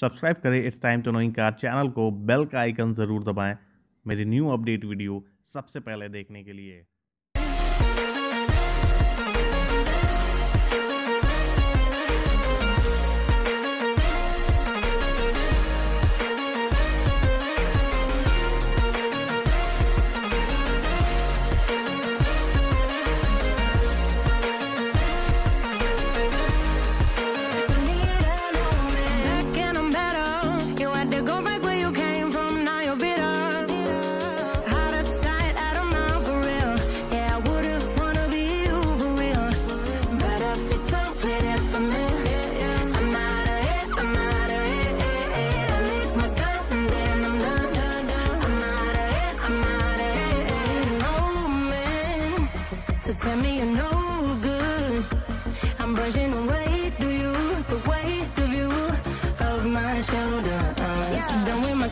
subscribe करें it's time to knowing का channel को बेल का आइकन ज़रूर दबाएं मेरी न्यू अपडेट वीडियो सबसे पहले देखने के लिए hello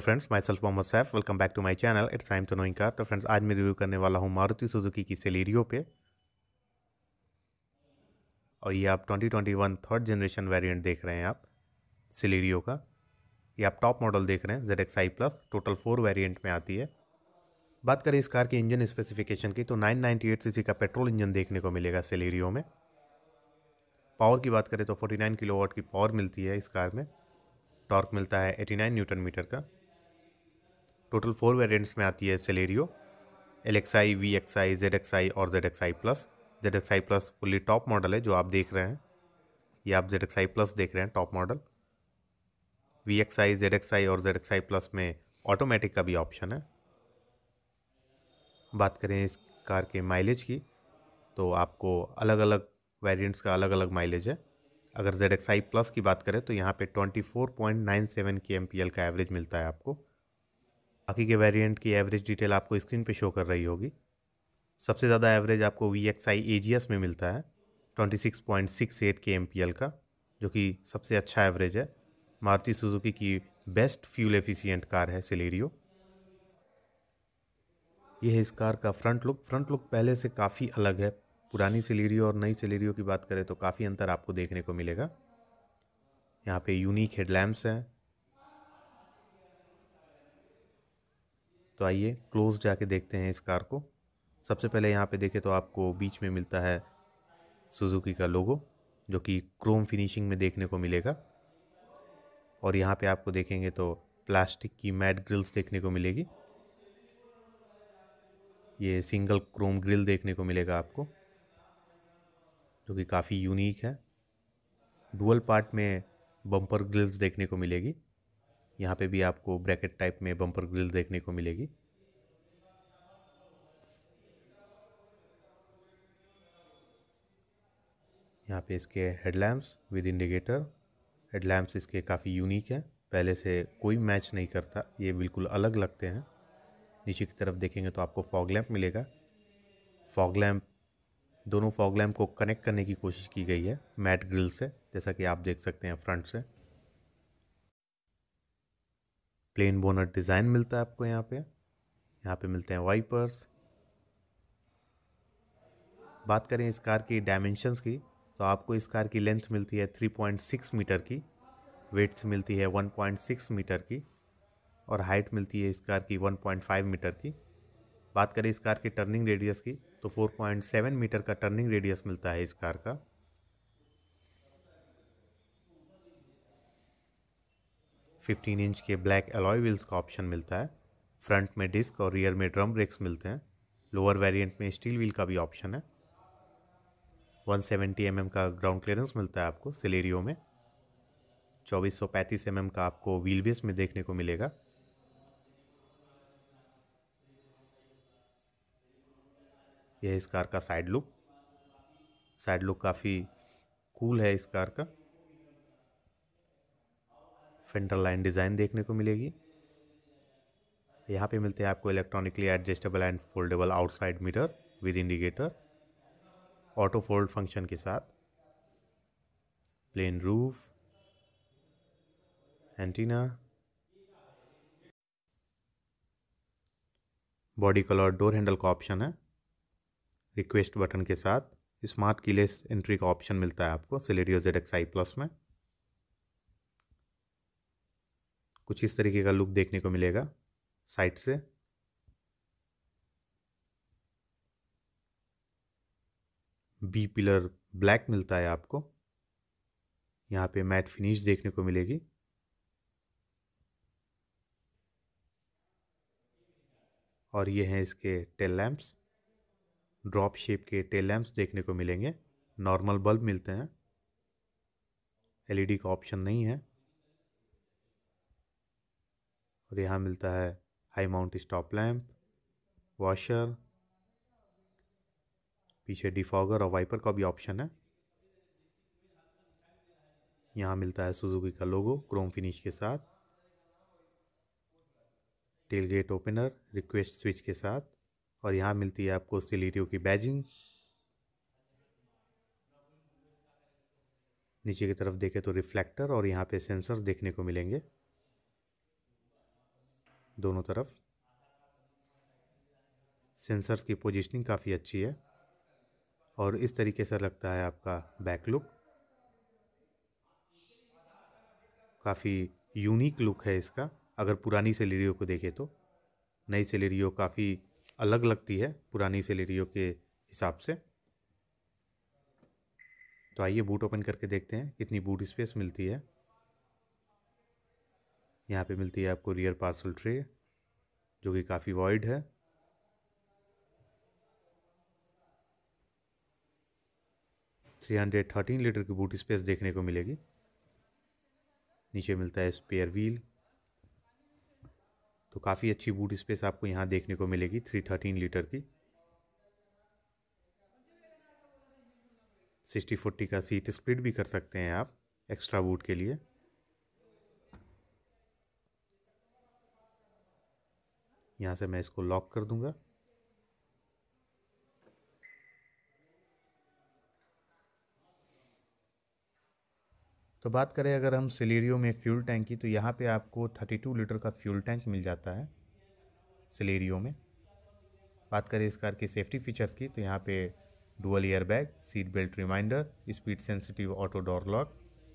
friends myself Mohammad Saif welcome back to my channel it's time to knowing car तो फ्रेंड्स आज मैं रिव्यू करने वाला हूँ मारुति सुजुकी की सेलेरियो पे और ये आप 2021 थर्ड जनरेशन वेरिएंट देख रहे हैं आप सिलेरियो का ये आप टॉप मॉडल देख रहे हैं Z X I plus total four variant में आती है बात करें इस कार के इंजन स्पेसिफिकेशन की तो 998 सीसी का पेट्रोल इंजन देखने को मिलेगा सेलेरियो में पावर की बात करें तो 49 किलोवाट की पावर मिलती है इस कार में टॉर्क मिलता है 89 न्यूटन मीटर का टोटल फोर वेरिएंट्स में आती है Celerio L X I V X I Z X I और Z X I plus Z X I plus fully top model है जो आप देख रहे हैं ये आप जेड एक्स आई प्लस देख रहे हैं top model V X I Z X I और जेड एक्स आई प्लस में ऑटोमेटिक का भी ऑप्शन है बात करें इस कार के माइलेज की तो आपको अलग अलग वेरिएंट्स का अलग अलग माइलेज है अगर जेड एक्स आई प्लस की बात करें तो यहाँ पे 24.97 के एम का एवरेज मिलता है आपको बाकी के वेरिएंट की एवरेज डिटेल आपको स्क्रीन पे शो कर रही होगी सबसे ज़्यादा एवरेज आपको V X I A G S में मिलता है 26.68 के एम का जो कि सबसे अच्छा एवरेज है मारुति सुजुकी की बेस्ट फ्यूल एफिशिएंट कार है सिलेरियो ये है इस कार का फ्रंट लुक फ्रंट लुक पहले से काफ़ी अलग है पुरानी सिलेरियो और नई सिलेरियो की बात करें तो काफ़ी अंतर आपको देखने को मिलेगा यहाँ पे यूनिक हेडलैम्प्स हैं तो आइए क्लोज जाके देखते हैं इस कार को सबसे पहले यहाँ पे देखें तो आपको बीच में मिलता है सुजुकी का लोगो जो कि क्रोम फिनिशिंग में देखने को मिलेगा और यहाँ पे आपको देखेंगे तो प्लास्टिक की मैट ग्रिल्स देखने को मिलेगी ये सिंगल क्रोम ग्रिल देखने को मिलेगा आपको जो कि काफ़ी यूनिक है डुअल पार्ट में बम्पर ग्रिल्स देखने को मिलेगी यहाँ पे भी आपको ब्रैकेट टाइप में बम्पर ग्रिल देखने को मिलेगी यहाँ पे इसके हेडलैम्प्स विद इंडिकेटर हेडलैम्प्स इसके काफ़ी यूनिक हैं पहले से कोई मैच नहीं करता ये बिल्कुल अलग लगते हैं नीचे की तरफ देखेंगे तो आपको फॉग लैम्प मिलेगा फॉग लैम्प दोनों फॉग लैम्प को कनेक्ट करने की कोशिश की गई है मैट ग्रिल से जैसा कि आप देख सकते हैं फ्रंट से प्लेन बोनट डिज़ाइन मिलता है आपको यहाँ पे यहाँ पे मिलते हैं वाइपर्स बात करें इस कार की डायमेंशंस की तो आपको इस कार की लेंथ मिलती है 3.6 मीटर की वेट्स मिलती है 1.6 मीटर की और हाइट मिलती है इस कार की 1.5 मीटर की बात करें इस कार की टर्निंग रेडियस की तो 4.7 मीटर का टर्निंग रेडियस मिलता है इस कार का फिफ्टीन इंच के ब्लैक एलॉय व्हील्स का ऑप्शन मिलता है फ्रंट में डिस्क और रियर में ड्रम ब्रेक्स मिलते हैं लोअर वेरिएंट में स्टील व्हील का भी ऑप्शन है 170 सेवेंटी mm का ग्राउंड क्लियरेंस मिलता है आपको सिलेरियो में 2435 सौ mm का आपको व्हील बेस में देखने को मिलेगा यह है इस कार का साइड लुक साइड लुक काफ़ी कूल है इस कार का फेंडर लाइन डिज़ाइन देखने को मिलेगी यहाँ पे मिलते हैं आपको electronically adjustable and foldable outside mirror with indicator auto fold function के साथ plain roof antenna body colour door handle का ऑप्शन है रिक्वेस्ट बटन के साथ स्मार्ट कीलेस एंट्री का ऑप्शन मिलता है आपको Celerio Z X I plus में कुछ इस तरीके का लुक देखने को मिलेगा साइट से बी पिलर ब्लैक मिलता है आपको यहाँ पे मैट फिनिश देखने को मिलेगी और ये हैं इसके टेल लैम्प्स ड्रॉप शेप के टेल लैम्प्स देखने को मिलेंगे नॉर्मल बल्ब मिलते हैं एलईडी का ऑप्शन नहीं है और यहाँ मिलता है high mount stop lamp washer पीछे डिफॉगर और वाइपर का भी ऑप्शन है यहाँ मिलता है सुजुकी का लोगो क्रोम फिनिश के साथ tailgate opener request switch के साथ और यहाँ मिलती है आपको सिलीटियों की बैजिंग नीचे की तरफ देखें तो रिफ्लेक्टर और यहाँ पे सेंसर देखने को मिलेंगे दोनों तरफ सेंसर्स की पोजीशनिंग काफ़ी अच्छी है और इस तरीके से लगता है आपका बैक लुक काफ़ी यूनिक लुक है इसका अगर पुरानी सेलेरियो को देखें तो नई सेलेरियो काफ़ी अलग लगती है पुरानी सैलरियों के हिसाब से तो आइए बूट ओपन करके देखते हैं कितनी बूट स्पेस मिलती है यहाँ पे मिलती है आपको रियर पार्सल ट्रे जो कि काफ़ी वाइड है थ्री हंड्रेड थर्टीन लीटर की बूट स्पेस देखने को मिलेगी नीचे मिलता है स्पेयर व्हील तो काफ़ी अच्छी बूट स्पेस आपको यहाँ देखने को मिलेगी थ्री थर्टीन लीटर की सिक्सटी फोर्टी का सीट स्प्लिट भी कर सकते हैं आप एक्स्ट्रा बूट के लिए यहाँ से मैं इसको लॉक कर दूंगा तो बात करें अगर हम सिलेरियो में फ्यूल टैंक की तो यहाँ पे आपको 32 लीटर का फ्यूल टैंक मिल जाता है सिलेरियो में बात करें इस कार की सेफ्टी फीचर्स की तो यहाँ पे dual airbag seat belt reminder speed sensitive auto door lock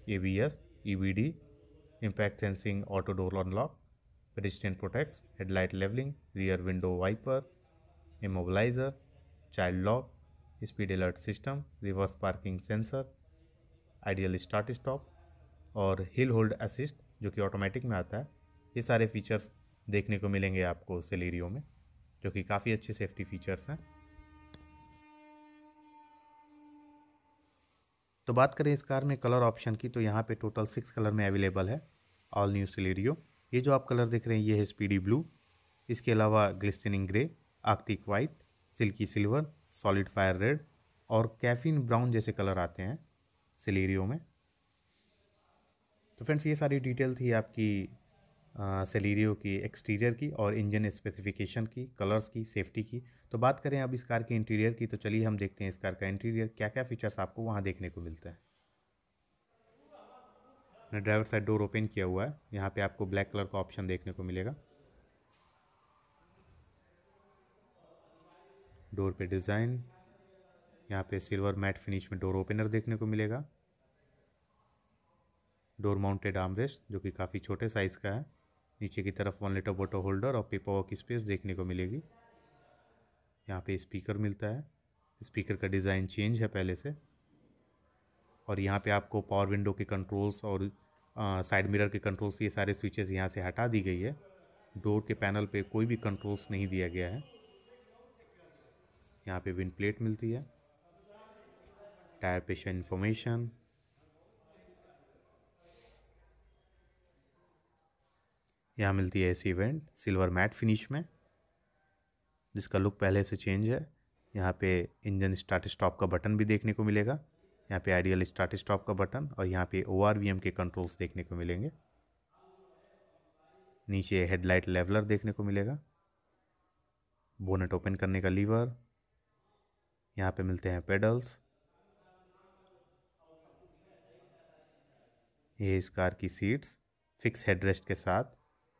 A V S E V D impact sensing auto door unlock pedestrian protects headlight levelling rear window wiper immobiliser child lock speed alert system reverse parking sensor idle start stop और hill hold assist जो कि automatic में आता है ये सारे features देखने को मिलेंगे आपको सेलेरियो में जो कि काफ़ी अच्छे सेफ्टी फीचर्स हैं तो बात करें इस कार में कलर ऑप्शन की तो यहाँ पे टोटल सिक्स कलर में अवेलेबल है ऑल न्यू सिलेरियो ये जो आप कलर देख रहे हैं ये है स्पीडी ब्लू इसके अलावा glistening grey arctic white silky silver solid fire red और कैफिन ब्राउन जैसे कलर आते हैं सिलेरियो में तो फ्रेंड्स ये सारी डिटेल थी आपकी सेलीरियो की एक्सटीरियर की और इंजन स्पेसिफिकेशन की कलर्स की सेफ्टी की तो बात करें अब इस कार के इंटीरियर की तो चलिए हम देखते हैं इस कार का इंटीरियर क्या क्या फीचर्स आपको वहाँ देखने को मिलता है मैंने ड्राइवर साइड डोर ओपन किया हुआ है यहाँ पे आपको ब्लैक कलर का ऑप्शन देखने को मिलेगा डोर पे डिज़ाइन यहाँ पे सिल्वर मैट फिनिश में डोर ओपनर देखने को मिलेगा डोर माउंटेड आर्मरेस्ट जो कि काफ़ी छोटे साइज़ का है नीचे की तरफ वन लीटर वोटो होल्डर और पेपर वर्क स्पेस देखने को मिलेगी यहाँ पे स्पीकर मिलता है स्पीकर का डिज़ाइन चेंज है पहले से और यहाँ पे आपको पावर विंडो के कंट्रोल्स और साइड मिरर के कंट्रोल्स ये सारे स्विचेस यहाँ से हटा दी गई है डोर के पैनल पे कोई भी कंट्रोल्स नहीं दिया गया है यहाँ पे विंड प्लेट मिलती है टायर पेशा इन्फॉर्मेशन यहाँ मिलती है ऐसी इवेंट सिल्वर मैट फिनिश में जिसका लुक पहले से चेंज है यहाँ पे इंजन स्टार्ट स्टॉप का बटन भी देखने को मिलेगा यहाँ पे आइडियल स्टार्ट स्टॉप का बटन और यहाँ पे ओ के कंट्रोल्स देखने को मिलेंगे नीचे हेडलाइट लेवलर देखने को मिलेगा बोनेट ओपन करने का लीवर यहाँ पे मिलते हैं पेडल्स ये इस कार की सीट्स फिक्स हेडरेस्ट के साथ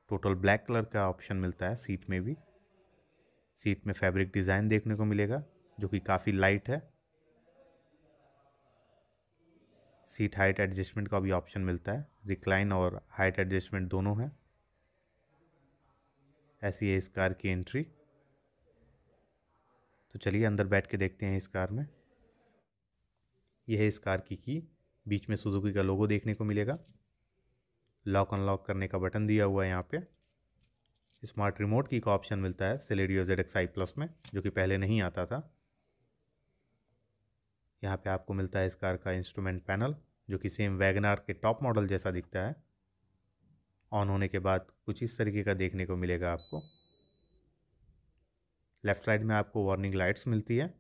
टोटल ब्लैक कलर का ऑप्शन मिलता है सीट में भी सीट में फैब्रिक डिज़ाइन देखने को मिलेगा जो कि काफ़ी लाइट है सीट हाइट एडजस्टमेंट का भी ऑप्शन मिलता है रिक्लाइन और हाइट एडजस्टमेंट दोनों है ऐसी है इस कार की एंट्री तो चलिए अंदर बैठ के देखते हैं इस कार में यह है इस कार की की बीच में सुजुकी का लोगो देखने को मिलेगा लॉक अनलॉक करने का बटन दिया हुआ है यहाँ पे स्मार्ट रिमोट की का ऑप्शन मिलता है Celerio Z X I plus में जो कि पहले नहीं आता था यहाँ पे आपको मिलता है इस कार का इंस्ट्रूमेंट पैनल जो कि सेम वैगनार के टॉप मॉडल जैसा दिखता है ऑन होने के बाद कुछ इस तरीके का देखने को मिलेगा आपको लेफ्ट साइड में आपको वार्निंग लाइट्स मिलती है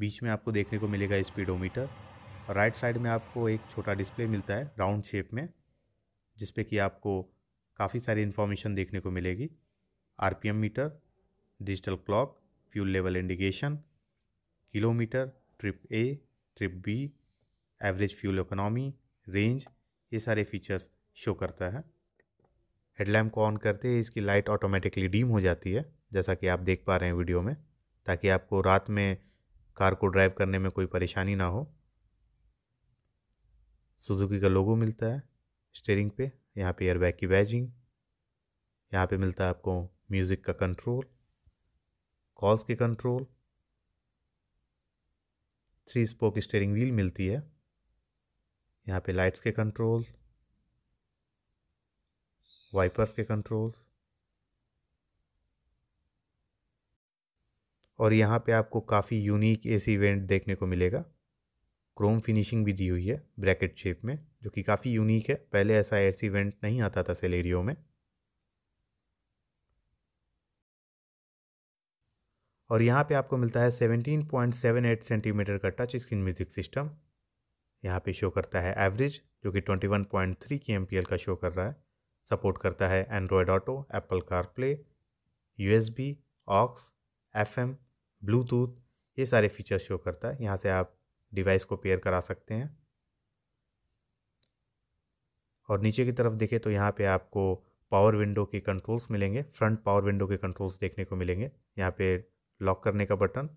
बीच में आपको देखने को मिलेगा स्पीडोमीटर और राइट साइड में आपको एक छोटा डिस्प्ले मिलता है राउंड शेप में जिस पे कि आपको काफ़ी सारी इन्फॉर्मेशन देखने को मिलेगी R meter digital clock fuel level indication kilometre trip A trip B average fuel economy range ये सारे फीचर्स शो करता है हेडलैम्प को ऑन करते ही इसकी लाइट ऑटोमेटिकली डीम हो जाती है जैसा कि आप देख पा रहे हैं वीडियो में ताकि आपको रात में कार को ड्राइव करने में कोई परेशानी ना हो सुजुकी का लोगो मिलता है स्टेयरिंग पे यहाँ पे एयरबैग की बैजिंग यहाँ पे मिलता है आपको म्यूज़िक का कंट्रोल कॉल्स के control three spoke steering wheel मिलती है यहाँ पे लाइट्स के कंट्रोल वाइपर्स के कंट्रोल और यहाँ पे आपको काफ़ी यूनिक एसी इवेंट देखने को मिलेगा क्रोम फिनिशिंग भी दी हुई है ब्रैकेट शेप में जो कि काफ़ी यूनिक है पहले ऐसा सी वेंट नहीं आता था सेलेरियो में और यहाँ पे आपको मिलता है 17.78 सेंटीमीटर का टच स्क्रीन म्यूजिक सिस्टम यहाँ पे शो करता है एवरेज जो कि 21.3 के का शो कर रहा है सपोर्ट करता है Android Auto Apple CarPlay B aux FM Bluetooth ये सारे फीचर्स शो करता है यहाँ से आप डिवाइस को पेयर करा सकते हैं और नीचे की तरफ देखें तो यहाँ पे आपको पावर विंडो के कंट्रोल्स मिलेंगे फ्रंट पावर विंडो के कंट्रोल्स देखने को मिलेंगे यहाँ पे लॉक करने का बटन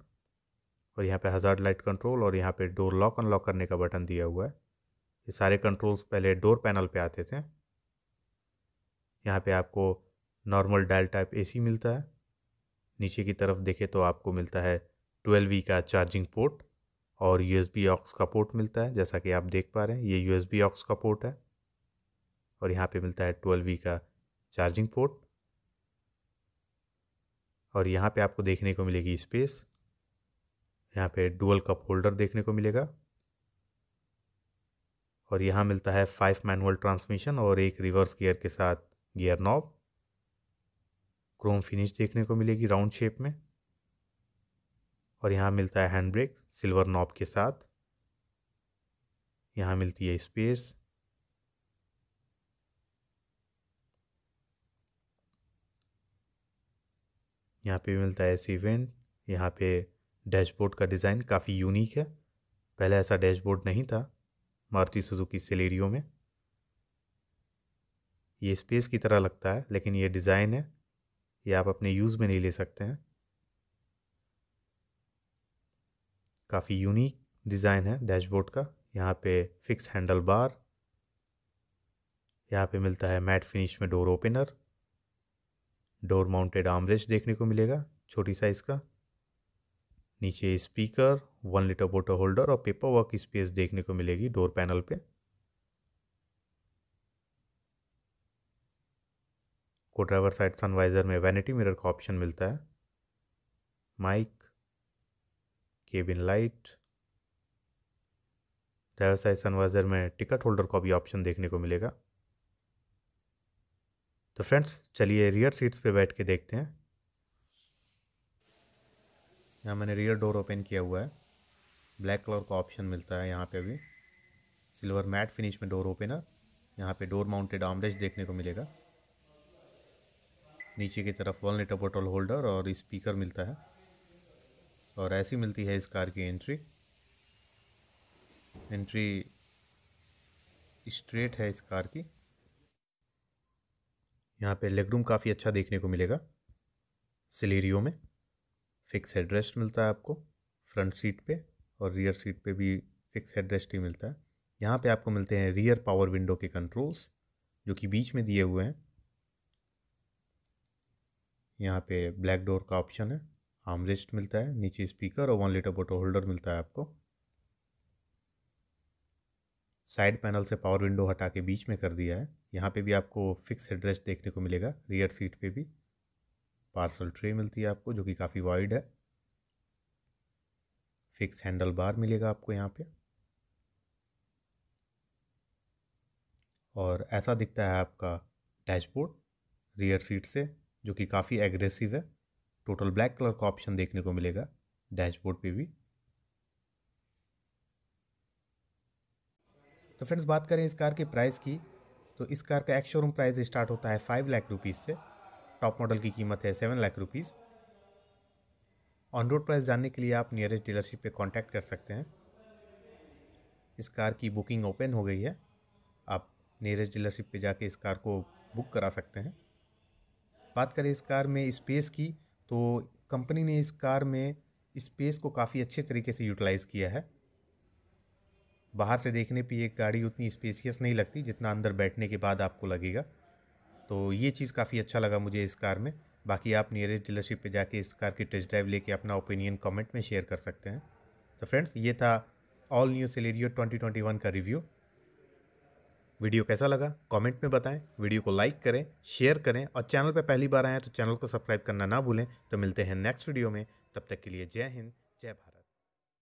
और यहाँ पे हज़ार लाइट कंट्रोल और यहाँ पे डोर लॉक अनलॉक करने का बटन दिया हुआ है ये सारे कंट्रोल्स पहले डोर पैनल पे आते थे यहाँ पे आपको नॉर्मल डायल टाइप एसी मिलता है नीचे की तरफ देखें तो आपको मिलता है ट्वेल्व का चार्जिंग पोर्ट और यू एस बी ऑक्स का पोर्ट मिलता है जैसा कि आप देख पा रहे हैं ये यू एस बी ऑक्स का पोर्ट है और यहाँ पे मिलता है ट्वेल्व वी का चार्जिंग पोर्ट और यहाँ पे आपको देखने को मिलेगी स्पेस यहाँ पे डुअल कप होल्डर देखने को मिलेगा और यहाँ मिलता है फाइव मैनुअल ट्रांसमिशन और एक रिवर्स गियर के साथ गियर नॉब क्रोम फिनिश देखने को मिलेगी राउंड शेप में और यहाँ मिलता है हैंड ब्रेक सिल्वर नॉब के साथ यहाँ मिलती है स्पेस यहाँ पे मिलता है सीवेंट वेंट यहाँ पे डैशबोर्ड का डिज़ाइन काफ़ी यूनिक है पहले ऐसा डैशबोर्ड नहीं था मारुति सुजुकी सेलेरियो में ये स्पेस की तरह लगता है लेकिन ये डिज़ाइन है ये आप अपने यूज़ में नहीं ले सकते हैं काफ़ी यूनिक डिज़ाइन है डैशबोर्ड का यहाँ पे फिक्स हैंडल बार यहाँ पे मिलता है मैट फिनिश में door opener door mounted armrest देखने को मिलेगा छोटी साइज़ का नीचे speaker one litre water holder और पेपर वर्क स्पेस देखने को मिलेगी डोर पैनल पे को ड्राइवर साइड सनवाइज़र में वैनिटी मिरर का ऑप्शन मिलता है माइक केबिन लाइट व्यवसाय सनवाइजर में टिकट होल्डर का भी ऑप्शन देखने को मिलेगा तो फ्रेंड्स चलिए रियर सीट्स पे बैठ के देखते हैं यहाँ मैंने रियर डोर ओपन किया हुआ है ब्लैक कलर का ऑप्शन मिलता है यहाँ पे अभी सिल्वर मैट फिनिश में डोर ओपनर यहाँ पे डोर माउंटेड आमरेज देखने को मिलेगा नीचे की तरफ वन लीटर बोटल होल्डर और स्पीकर मिलता है और ऐसी मिलती है इस कार की एंट्री एंट्री स्ट्रेट है इस कार की यहाँ पे लेगरूम काफ़ी अच्छा देखने को मिलेगा सिलेरियो में फिक्स हेडरेस्ट मिलता है आपको फ्रंट सीट पे और रियर सीट पे भी फिक्स हेडरेस्ट ही मिलता है यहाँ पे आपको मिलते हैं रियर पावर विंडो के कंट्रोल्स जो कि बीच में दिए हुए हैं यहाँ पे ब्लैक डोर का ऑप्शन है आर्मरेस्ट मिलता है नीचे स्पीकर और वन लीटर बोटो होल्डर मिलता है आपको साइड पैनल से पावर विंडो हटा के बीच में कर दिया है यहाँ पे भी आपको फिक्स एड्रेस देखने को मिलेगा रियर सीट पे भी पार्सल ट्रे मिलती है आपको जो कि काफ़ी वाइड है फिक्स हैंडल बार मिलेगा आपको यहाँ पे और ऐसा दिखता है आपका डैशबोर्ड रियर सीट से जो कि काफ़ी एग्रेसिव है टोटल ब्लैक कलर का ऑप्शन देखने को मिलेगा डैशबोर्ड पे भी तो फ्रेंड्स बात करें इस कार के प्राइस की तो इस कार का एक्स शोरूम प्राइस स्टार्ट होता है फाइव लाख रुपीज़ से टॉप मॉडल की कीमत है seven lakh rupees on road price जानने के लिए आप नियरेस्ट डीलरशिप पे कांटेक्ट कर सकते हैं इस कार की बुकिंग ओपन हो गई है आप नियरेस्ट डीलरशिप पे जाके इस कार को बुक करा सकते हैं बात करें इस कार में स्पेस की तो कंपनी ने इस कार में स्पेस को काफ़ी अच्छे तरीके से यूटिलाइज़ किया है बाहर से देखने पे ये गाड़ी उतनी स्पेसियस नहीं लगती जितना अंदर बैठने के बाद आपको लगेगा तो ये चीज़ काफ़ी अच्छा लगा मुझे इस कार में बाकी आप नियरेस्ट डीलरशिप पे जाके इस कार की टेस्ट ड्राइव लेके अपना ओपिनियन कमेंट में शेयर कर सकते हैं तो फ्रेंड्स ये था ऑल न्यू सिलेरियो 2021 का रिव्यू वीडियो कैसा लगा कमेंट में बताएं वीडियो को लाइक करें शेयर करें और चैनल पर पहली बार आएँ तो चैनल को सब्सक्राइब करना ना भूलें तो मिलते हैं नेक्स्ट वीडियो में तब तक के लिए जय हिंद जय भारत